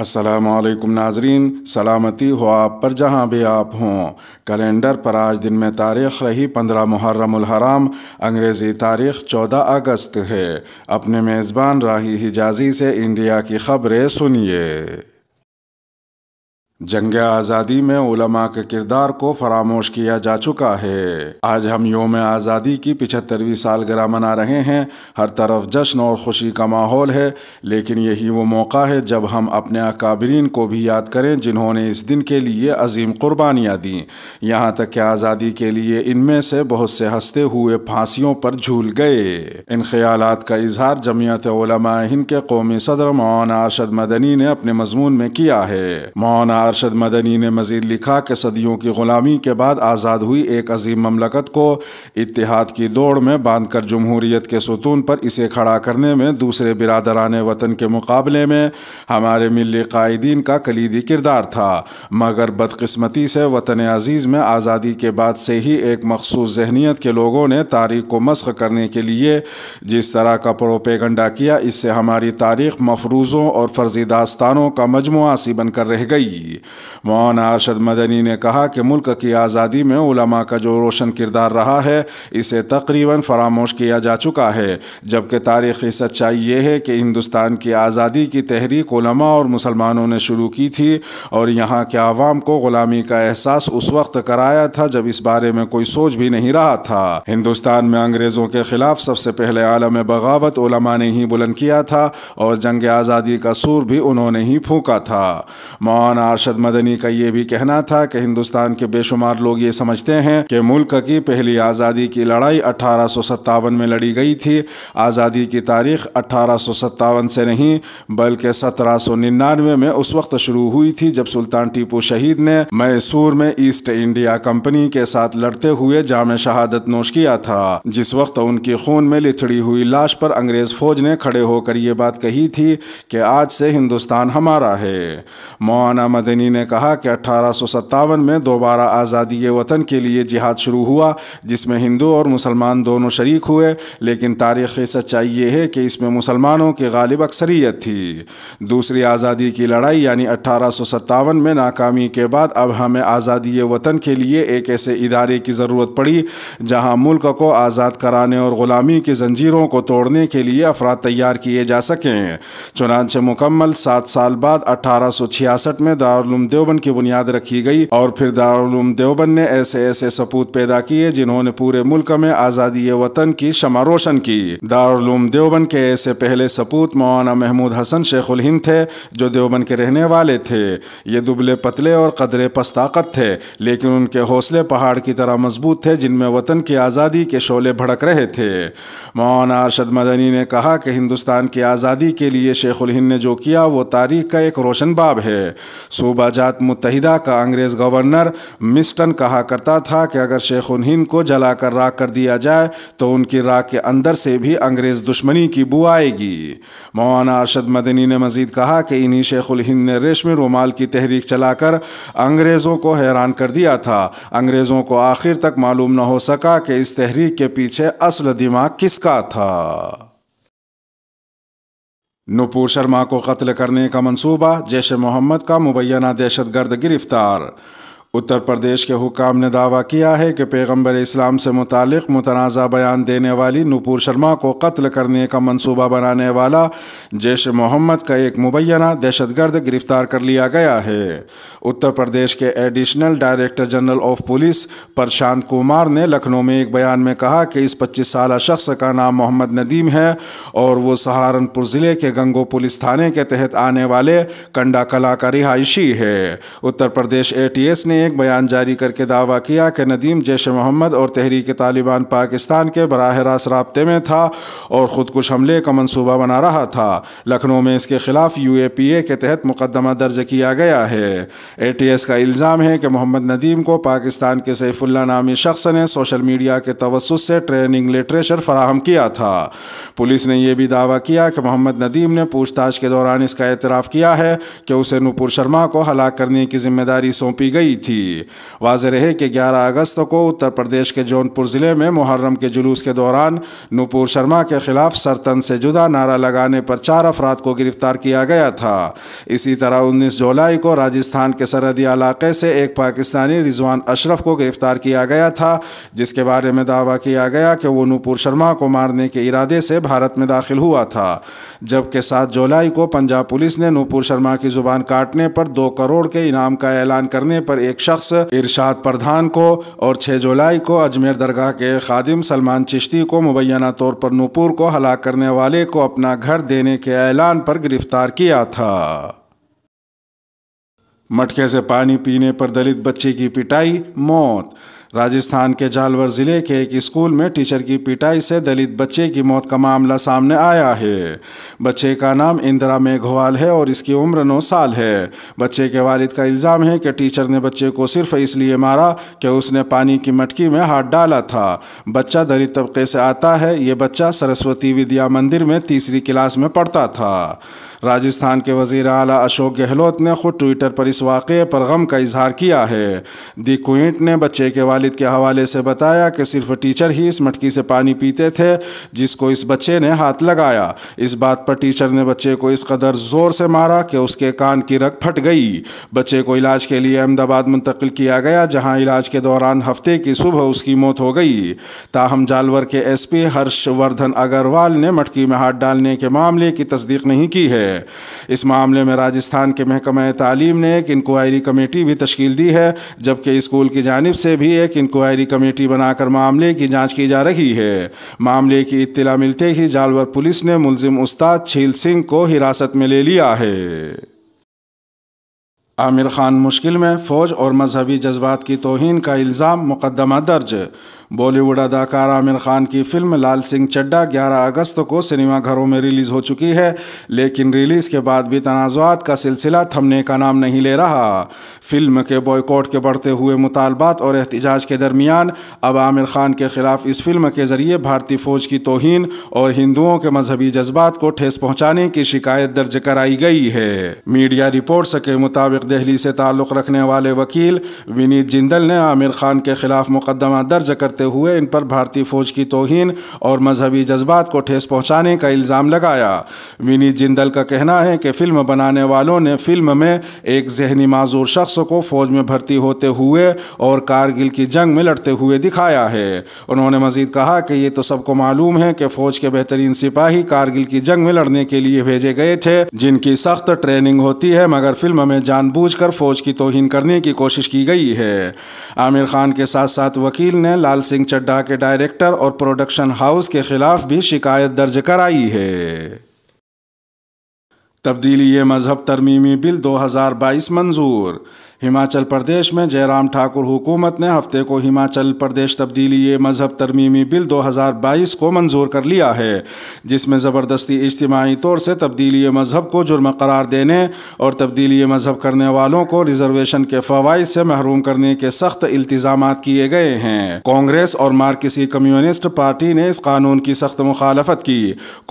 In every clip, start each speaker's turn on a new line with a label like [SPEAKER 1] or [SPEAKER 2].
[SPEAKER 1] असलम नाजरीन सलामती हो आप पर जहाँ भी आप हों कैलेंडर पर आज दिन में तारीख रही पंद्रह हराम अंग्रेज़ी तारीख चौदह अगस्त है अपने मेज़बान राही हिजाजी से इंडिया की खबरें सुनिए जंग आज़ादी में उलमा के किरदार को फरामोश किया जा चुका है आज हम योम आज़ादी की पिछहत्तरवीं सालगिरह मना रहे हैं हर तरफ जश्न और खुशी का माहौल है लेकिन यही वो मौका है जब हम अपने अकाबरीन को भी याद करें जिन्होंने इस दिन के लिए अजीम कुर्बानियाँ दी यहाँ तक कि आज़ादी के लिए इनमें से बहुत से हंसते हुए फांसियों पर झूल गए इन ख्याल का इजहार जमीयत हिंद के कौमी सदर मौना अरशद मदनी ने अपने मजमून में किया है मौना अरशद मदनी ने मज़ीद लिखा कि सदियों की ग़ुलामी के बाद आज़ाद हुई एक अजीम ममलकत को इतिहाद की दौड़ में बांध कर जमहूरीत के सतून पर इसे खड़ा करने में दूसरे बिरदरान वतन के मुकाबले में हमारे मिली कायदीन का कलीदी किरदार था मगर बदकस्मती से वतन अजीज़ में आज़ादी के बाद से ही एक मखसूस जहनीत के लोगों ने तारीख को मश्क करने के लिए जिस तरह का प्रोपेगंडा किया इससे हमारी तारीख मफरूज़ों और फर्जी दास्तानों का मजमु सी बनकर रह गई मौलाना अरशद मदनी ने कहा कि मुल्क की आज़ादी में उलमा का जो रोशन किरदार रहा है इसे तकरीबन फरामोश किया जा चुका है जबकि तारीखी सच्चाई ये है कि हिंदुस्तान की आज़ादी की तहरीक उलमा और मुसलमानों ने शुरू की थी और यहाँ के आवाम को ग़ुलामी का एहसास उस वक्त कराया था जब इस बारे में कोई सोच भी नहीं रहा था हिंदुस्तान में अंग्रेज़ों के ख़िलाफ़ सबसे पहले आलम बगावत उलमा ने ही बुलंद किया था और जंग आज़ादी का सूर भी उन्होंने ही फूका था मौलाना अरशद अरशद मदनी का ये भी कहना था कि हिंदुस्तान के बेशुमार लोग ये समझते हैं कि मुल्क की पहली आज़ादी की लड़ाई अठारह में लड़ी गई थी आज़ादी की तारीख अठारह से नहीं बल्कि सत्रह में उस वक्त शुरू हुई थी जब सुल्तान टीपू शहीद ने मैसूर में ईस्ट इंडिया कंपनी के साथ लड़ते हुए जाम शहादत नोश किया था जिस वक्त उनकी खून में लिथड़ी हुई लाश पर अंग्रेज फौज ने खड़े होकर ये बात कही थी कि आज से हिंदुस्तान हमारा है मौना मदनी मदनी ने कहा कि अट्ठारह में दोबारा आज़ादी वतन के लिए जिहाद शुरू हुआ जिसमें हिंदू और मुसलमान दोनों शरीक हुए लेकिन तारीखी सच्चाई ये है कि इसमें मुसलमानों की गालिब अक्सरीत थी दूसरी आज़ादी की लड़ाई यानी अठारह में नाकामी के बाद अब हमें आज़ादी वतन के लिए एक ऐसे इदारे की ज़रूरत पड़ी जहाँ मुल्क को आज़ाद कराने और ग़ुलामी की जंजीरों को तोड़ने के लिए अफराद तैयार किए जा सकें चुनाच मुकम्मल सात साल बाद अठारह में दार दारुलूम देवबंद की बुनियाद रखी गई और फिर दारुलूम देवबंद ने ऐसे ऐसे सपूत पैदा किए जिन्होंने पूरे मुल्क में आज़ादी वतन की क्षमा रोशन की दारुलूम देवबंद के ऐसे पहले सपूत मौलाना महमूद हसन शेखुल हिंद थे जो देवबंद के रहने वाले थे ये दुबले पतले और कदरे पस्ताकत थे लेकिन उनके हौसले पहाड़ की तरह मजबूत थे जिनमें वतन की आज़ादी के शोले भड़क रहे थे मौलाना अरशद मदनी ने कहा कि हिंदुस्तान की आज़ादी के लिए शेखुल हिंद ने जो किया वो तारीख का एक रोशन बाब है सो सूबा जात मुतहदा का अंग्रेज़ गवर्नर मिस्टन कहा करता था कि अगर शेख हिंद को जलाकर राख कर दिया जाए तो उनकी राख के अंदर से भी अंग्रेज़ दुश्मनी की बू आएगी मौाना अरशद मदनी ने मजीद कहा कि इन्हीं शेख हिंद ने रेशमी रुमाल की तहरीक चलाकर अंग्रेज़ों को हैरान कर दिया था अंग्रेज़ों को आखिर तक मालूम न हो सका कि इस तहरीक के पीछे असल दिमाग किसका था नूपुर शर्मा को कत्ल करने का मंसूबा जैश मोहम्मद का मुबैना दहशतगर्द गिरफ्तार उत्तर प्रदेश के हुकाम ने दावा किया है कि पैगंबर इस्लाम से मुतक मुतनाज़ा बयान देने वाली नूपुर शर्मा को कत्ल करने का मंसूबा बनाने वाला जैश मोहम्मद का एक मुबैना दहशतगर्द गिरफ्तार कर लिया गया है उत्तर प्रदेश के additional director general of police Prashant Kumar ने लखनऊ में एक बयान में कहा कि इस पच्चीस साल शख्स का नाम मोहम्मद नदीम है और वो सहारनपुर ज़िले के गंगो पुलिस थाने के तहत आने वाले कंडा कला का रिहायशी है उत्तर प्रदेश ए ने एक बयान जारी करके दावा किया कि नदीम जैश मोहम्मद और तहरीक तालिबान पाकिस्तान के बरह रास्त रबते में था और ख़ुदकुश हमले का मनसूबा बना रहा था लखनऊ में इसके खिलाफ यू ए पी ए के तहत मुकदमा दर्ज किया गया है ए टी एस का इल्ज़ाम है कि मोहम्मद नदीम को पाकिस्तान के सैफुल्ला नामी शख्स ने सोशल मीडिया के तवसत से ट्रेनिंग लिटरेचर फराहम किया था पुलिस ने यह भी दावा किया कि मोहम्मद नदीम ने पूछताछ के दौरान इसका एतराफ़ किया है कि उसे नूपुर शर्मा को हलाक करने की जिम्मेदारी सौंपी गई थी थी वाज रहे कि 11 अगस्त को उत्तर प्रदेश के जौनपुर ज़िले में मुहर्रम के जुलूस के दौरान नूपुर शर्मा के खिलाफ सरतन से जुदा नारा लगाने पर चार अफराद को गिरफ्तार किया गया था इसी तरह उन्नीस जुलाई को राजस्थान के सरहदी इलाके से एक पाकिस्तानी रिजवान अशरफ को गिरफ्तार किया गया था जिसके बारे में दावा किया गया कि वो नूपुर शर्मा को मारने के इरादे से भारत में दाखिल हुआ था जबकि सात जुलाई को पंजाब पुलिस ने नूपुर शर्मा की ज़ुबान काटने पर दो करोड़ के इनाम का ऐलान करने पर एक शख्स इरशाद प्रधान को और छह जुलाई को अजमेर दरगाह के खादिम सलमान चिश्ती को मुबैना तौर पर नूपुर को हलाक करने वाले को अपना घर देने के ऐलान पर गिरफ्तार किया था मटके से पानी पीने पर दलित बच्चे की पिटाई मौत राजस्थान के झालवर जिले के एक स्कूल में टीचर की पिटाई से दलित बच्चे की मौत का मामला सामने आया है बच्चे का नाम इंदिरा मेघवाल है और इसकी उम्र नौ साल है बच्चे के वालिद का इल्ज़ाम है कि टीचर ने बच्चे को सिर्फ इसलिए मारा कि उसने पानी की मटकी में हाथ डाला था बच्चा दलित तबके से आता है ये बच्चा सरस्वती विद्या मंदिर में तीसरी क्लास में पढ़ता था राजस्थान के वजीर अला अशोक गहलोत ने खुद ट्विटर पर इस वाक़े पर गम का इजहार किया है दी क्विंट ने बच्चे के वालिद के हवाले से बताया कि सिर्फ टीचर ही इस मटकी से पानी पीते थे जिसको इस बच्चे ने हाथ लगाया इस बात पर टीचर ने बच्चे को इस कदर ज़ोर से मारा कि उसके कान की रग फट गई बच्चे को इलाज के लिए अहमदाबाद मुंतकिल किया गया जहाँ इलाज के दौरान हफ्ते की सुबह उसकी मौत हो गई ताहम जालवर के एस पी हर्षवर्धन अग्रवाल ने मटकी में हाथ डालने के मामले की तस्दीक नहीं की है है इस मामले में राजस्थान के महकमा तालीम ने एक इंक्वायरी कमेटी भी तश्ील दी है जबकि स्कूल की जानब से भी एक इंक्वायरी कमेटी बनाकर मामले की जाँच की जा रही है मामले की इतला मिलते ही जालवर पुलिस ने मुलिम उस्ताद छील सिंह को हिरासत में ले लिया है आमिर खान मुश्किल में फ़ौज और मजहबी जज्बात की तोहन का इल्ज़ाम मुकदमा दर्ज बॉलीवुड अदाकार आमिर खान की फिल्म लाल सिंह चड्डा 11 अगस्त को सिनेमाघरों में रिलीज़ हो चुकी है लेकिन रिलीज़ के बाद भी तनाज़ात का सिलसिला थमने का नाम नहीं ले रहा फिल्म के बॉयकॉट के बढ़ते हुए मुतालबात और एहतजाज के दरमियान अब आमिर खान के खिलाफ इस फिल्म के ज़रिए भारतीय फ़ौज की तोहन और हिंदुओं के मजहबी जज्बात को ठेस पहुँचाने की शिकायत दर्ज कराई गई है मीडिया रिपोर्ट्स के मुताबिक दहली से ताल्लुक़ रखने वाले वकील विनीत जिंदल ने आमिर खान के खिलाफ मुकदमा दर्ज करते करते हुए इन पर भारतीय फौज की तोहिन और मजहबी जज्बात को ठेस पहुंचाने का इल्ज़ाम लगाया विनीत जिंदल का कहना है कि फ़िल्म बनाने वालों ने फिल्म में एक जहनी माजूर शख्स को फ़ौज में भर्ती होते हुए और कारगिल की जंग में लड़ते हुए दिखाया है उन्होंने मजीद कहा कि ये तो सबको मालूम है कि फ़ौज के बेहतरीन सिपाही कारगिल की जंग में लड़ने के लिए भेजे गए थे जिनकी सख्त ट्रेनिंग होती है मगर फिल्म में जानबूझकर फौज की तोहिन करने की कोशिश की गई है आमिर खान के साथ साथ वकील ने लाल सिंह चड्ढा के डायरेक्टर और प्रोडक्शन हाउस के खिलाफ भी शिकायत दर्ज कराई है तब्दीली मजहब तरमीमी बिल 2022 मंजूर हिमाचल प्रदेश में जयराम ठाकुर हुकूमत ने हफ्ते को हिमाचल प्रदेश तब्दीली मजहब तरमीमी बिल 2022 को मंजूर कर लिया है जिसमें ज़बरदस्ती इज्तमाही तौर से तब्दीली मजहब को जुर्म करार देने और तब्दीली मजहब करने वालों को रिजर्वेशन के फ़वाद से महरूम करने के सख्त इल्तजाम किए गए हैं कांग्रेस और मार्किसी कम्युनिस्ट पार्टी ने इस कानून की सख्त मुखालफत की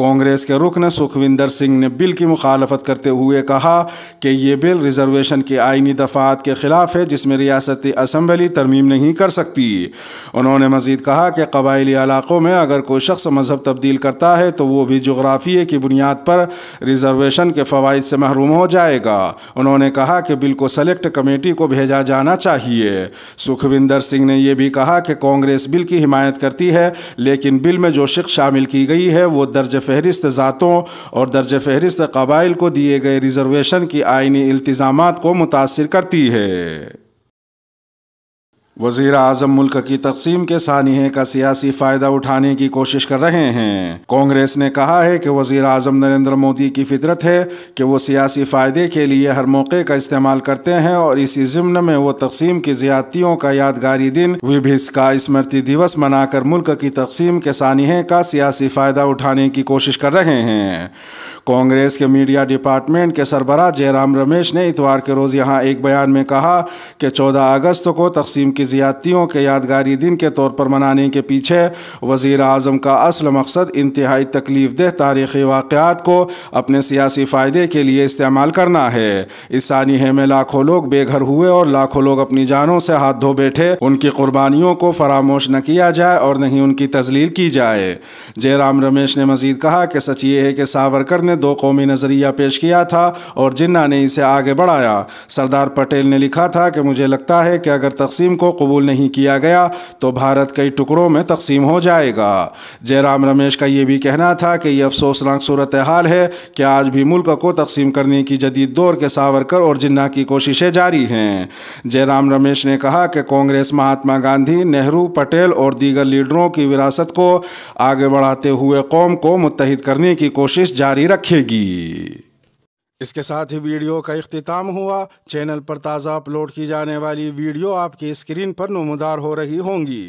[SPEAKER 1] कांग्रेस के रुकन सुखविंदर सिंह ने बिल की मुखालफत करते हुए कहा कि ये बिल रिजर्वेशन की आइनी दफात तहरीरात के ख़िलाफ़ है जिसमें रियासती असम्बली तरमीम नहीं कर सकती उन्होंने मज़ीद कहा कि कबायली इलाक़ों में अगर कोई शख्स मज़हब तब्दील करता है तो वो भी जोग्राफ़िए की बुनियाद पर रिज़र्वेशन के फ़वाद से महरूम हो जाएगा उन्होंने कहा कि बिल को सेलेक्ट कमेटी को भेजा जाना चाहिए सुखविंदर सिंह ने यह भी कहा कि कांग्रेस बिल की हिमायत करती है लेकिन बिल में जो शिक्ष शामिल की गई है वो दर्ज फहरिस्त ज़ातों और दर्ज फहरिस्त कबाइल को दिए गए रिज़र्वेशन की आइनी इल्तज़ाम को मुतासर करती होती है वजीर आजम मुल्क की तकसीम के सानहे का सियासी फायदा उठाने की कोशिश कर रहे हैं कांग्रेस ने कहा है कि वजीर आजम नरेंद्र मोदी की फितरत है कि वो सियासी फायदे के लिए हर मौके का इस्तेमाल करते हैं और इसी जिम्न में वो तकसीम की ज्यादतियों का यादगारी दिन विभिस का स्मृति दिवस मनाकर मुल्क की तकसीम के सानहे का सियासी फायदा उठाने की कोशिश कर रहे हैं कांग्रेस के मीडिया डिपार्टमेंट के सरबरा जयराम रमेश ने इतवार के रोज़ यहाँ एक बयान में कहा कि चौदह अगस्त को तकसीम की ज़्यादतियों के यादगारी दिन के तौर पर मनाने के पीछे वजीर अजम का असल मकसद इंतहाई तकलीफ दह तारीख़ी वाक़ात को अपने सियासी फ़ायदे के लिए इस्तेमाल करना है इस सानहे में लाखों लोग बेघर हुए और लाखों लोग अपनी जानों से हाथ धो बैठे उनकी कुर्बानियों को फरामोश न किया जाए और न ही उनकी तजलील की जाए जयराम रमेश ने मजीद कहा कि सच ये है कि सावरकर ने दो कौमी नज़रिया पेश किया था और जिन्ना ने इसे आगे बढ़ाया सरदार पटेल ने लिखा था कि मुझे लगता है कि अगर तकसीम को कबूल नहीं किया गया तो भारत कई टुकड़ों में तकसीम हो जाएगा जयराम रमेश का ये भी कहना था कि यह अफसोसनाक सूरत हाल है कि आज भी मुल्क को तकसीम करने की जदीद दौर के सावरकर और जिन्ना की कोशिशें जारी हैं जयराम रमेश ने कहा कि कांग्रेस महात्मा गांधी नेहरू पटेल और दीगर लीडरों की विरासत को आगे बढ़ाते हुए कौम को मुतहद करने की कोशिश जारी रख रखेगी इसके साथ ही वीडियो का अख्ताम हुआ चैनल पर ताज़ा अपलोड की जाने वाली वीडियो आपकी स्क्रीन पर नमदार हो रही होंगी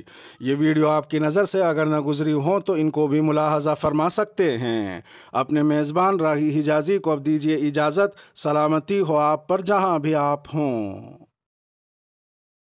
[SPEAKER 1] ये वीडियो आपकी नज़र से अगर ना गुजरी हो तो इनको भी मुलाहजा फरमा सकते हैं अपने मेज़बान राही हिजाजी को अब दीजिए इजाज़त सलामती हो आप पर जहाँ भी आप हों